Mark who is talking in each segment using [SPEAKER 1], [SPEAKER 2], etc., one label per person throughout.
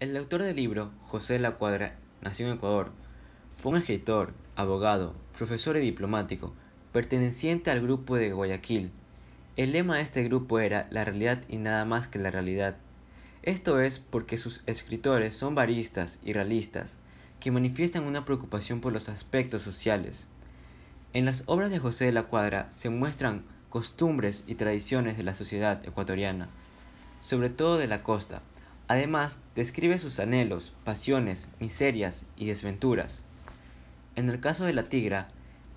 [SPEAKER 1] El autor del libro, José de la Cuadra, nació en Ecuador. Fue un escritor, abogado, profesor y diplomático, perteneciente al grupo de Guayaquil. El lema de este grupo era la realidad y nada más que la realidad. Esto es porque sus escritores son baristas y realistas, que manifiestan una preocupación por los aspectos sociales. En las obras de José de la Cuadra se muestran costumbres y tradiciones de la sociedad ecuatoriana, sobre todo de la costa, Además, describe sus anhelos, pasiones, miserias y desventuras. En el caso de la tigra,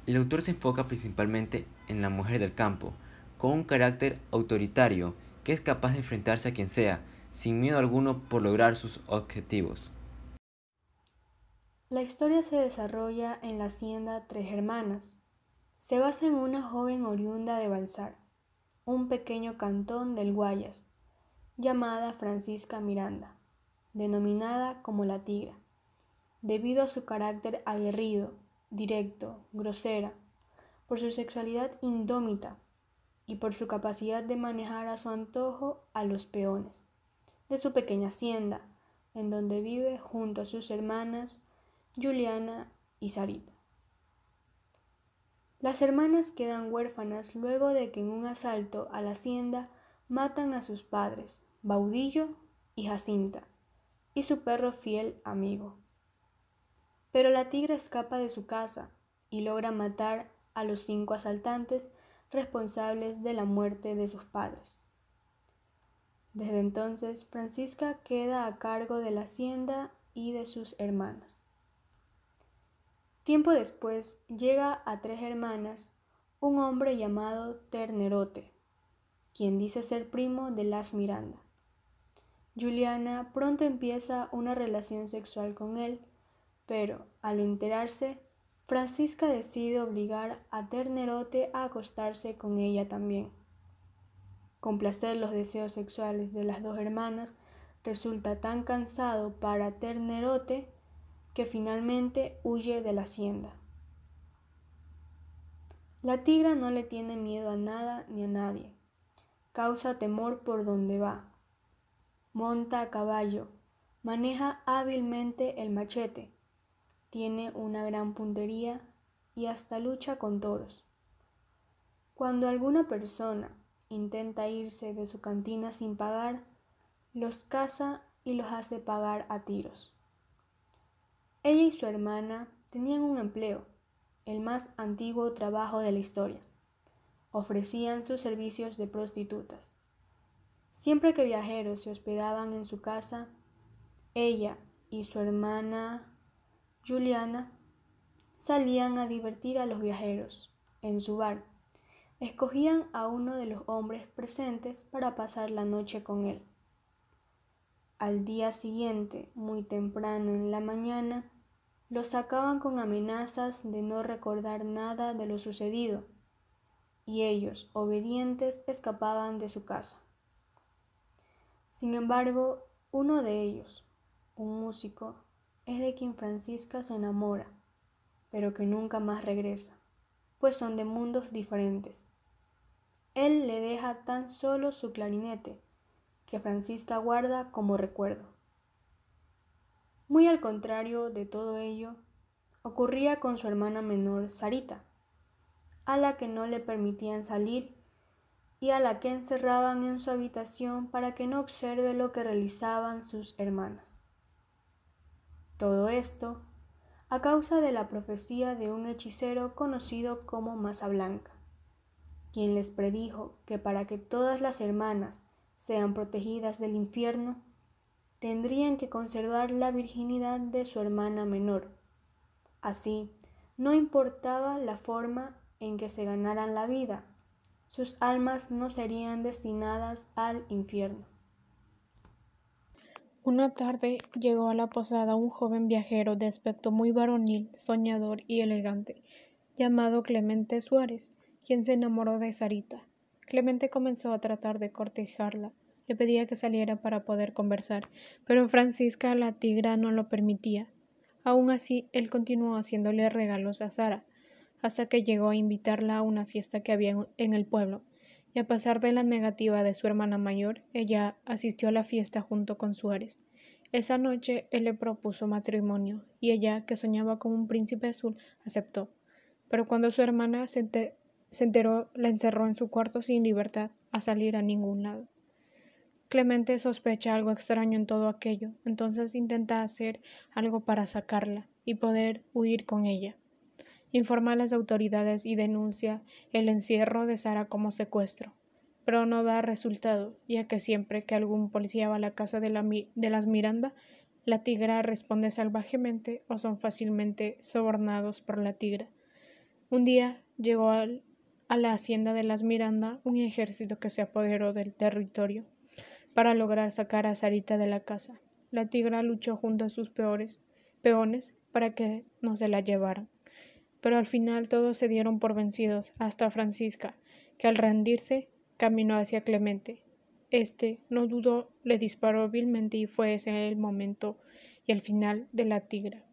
[SPEAKER 1] el autor se enfoca principalmente en la mujer del campo, con un carácter autoritario que es capaz de enfrentarse a quien sea, sin miedo alguno por lograr sus objetivos.
[SPEAKER 2] La historia se desarrolla en la hacienda Tres Hermanas. Se basa en una joven oriunda de Balsar, un pequeño cantón del Guayas, llamada Francisca Miranda, denominada como la Tigra, debido a su carácter aguerrido, directo, grosera, por su sexualidad indómita y por su capacidad de manejar a su antojo a los peones de su pequeña hacienda, en donde vive junto a sus hermanas Juliana y Sarita. Las hermanas quedan huérfanas luego de que en un asalto a la hacienda matan a sus padres, Baudillo y Jacinta, y su perro fiel amigo. Pero la tigra escapa de su casa y logra matar a los cinco asaltantes responsables de la muerte de sus padres. Desde entonces, Francisca queda a cargo de la hacienda y de sus hermanas. Tiempo después llega a tres hermanas un hombre llamado Ternerote, quien dice ser primo de Las Miranda. Juliana pronto empieza una relación sexual con él, pero al enterarse, Francisca decide obligar a Ternerote a acostarse con ella también. Complacer los deseos sexuales de las dos hermanas resulta tan cansado para Ternerote que finalmente huye de la hacienda. La tigra no le tiene miedo a nada ni a nadie causa temor por donde va. Monta a caballo, maneja hábilmente el machete, tiene una gran puntería y hasta lucha con toros. Cuando alguna persona intenta irse de su cantina sin pagar, los caza y los hace pagar a tiros. Ella y su hermana tenían un empleo, el más antiguo trabajo de la historia ofrecían sus servicios de prostitutas. Siempre que viajeros se hospedaban en su casa, ella y su hermana Juliana salían a divertir a los viajeros en su bar. Escogían a uno de los hombres presentes para pasar la noche con él. Al día siguiente, muy temprano en la mañana, los sacaban con amenazas de no recordar nada de lo sucedido y ellos, obedientes, escapaban de su casa. Sin embargo, uno de ellos, un músico, es de quien Francisca se enamora, pero que nunca más regresa, pues son de mundos diferentes. Él le deja tan solo su clarinete, que Francisca guarda como recuerdo. Muy al contrario de todo ello, ocurría con su hermana menor, Sarita, a la que no le permitían salir y a la que encerraban en su habitación para que no observe lo que realizaban sus hermanas. Todo esto a causa de la profecía de un hechicero conocido como Masa Blanca, quien les predijo que para que todas las hermanas sean protegidas del infierno, tendrían que conservar la virginidad de su hermana menor. Así, no importaba la forma en que se ganaran la vida, sus almas no serían destinadas al infierno.
[SPEAKER 3] Una tarde llegó a la posada un joven viajero de aspecto muy varonil, soñador y elegante, llamado Clemente Suárez, quien se enamoró de Sarita. Clemente comenzó a tratar de cortejarla, le pedía que saliera para poder conversar, pero Francisca la tigra no lo permitía. Aun así, él continuó haciéndole regalos a Sara, hasta que llegó a invitarla a una fiesta que había en el pueblo, y a pesar de la negativa de su hermana mayor, ella asistió a la fiesta junto con Suárez. Esa noche él le propuso matrimonio, y ella, que soñaba como un príncipe azul, aceptó. Pero cuando su hermana se, se enteró, la encerró en su cuarto sin libertad a salir a ningún lado. Clemente sospecha algo extraño en todo aquello, entonces intenta hacer algo para sacarla y poder huir con ella informa a las autoridades y denuncia el encierro de Sara como secuestro, pero no da resultado, ya que siempre que algún policía va a la casa de, las Miranda, la tigra responde salvajemente o son fácilmente sobornados por la tigra. Un día llegó a la hacienda de las Miranda un ejército que se apoderó del territorio para lograr sacar a Sarita de la casa. La tigra luchó junto a sus peores, peones para que no se la llevaran pero al final todos se dieron por vencidos, hasta Francisca, que al rendirse caminó hacia Clemente. Este, no dudó, le disparó vilmente
[SPEAKER 1] y fue ese el momento y el final de la tigra.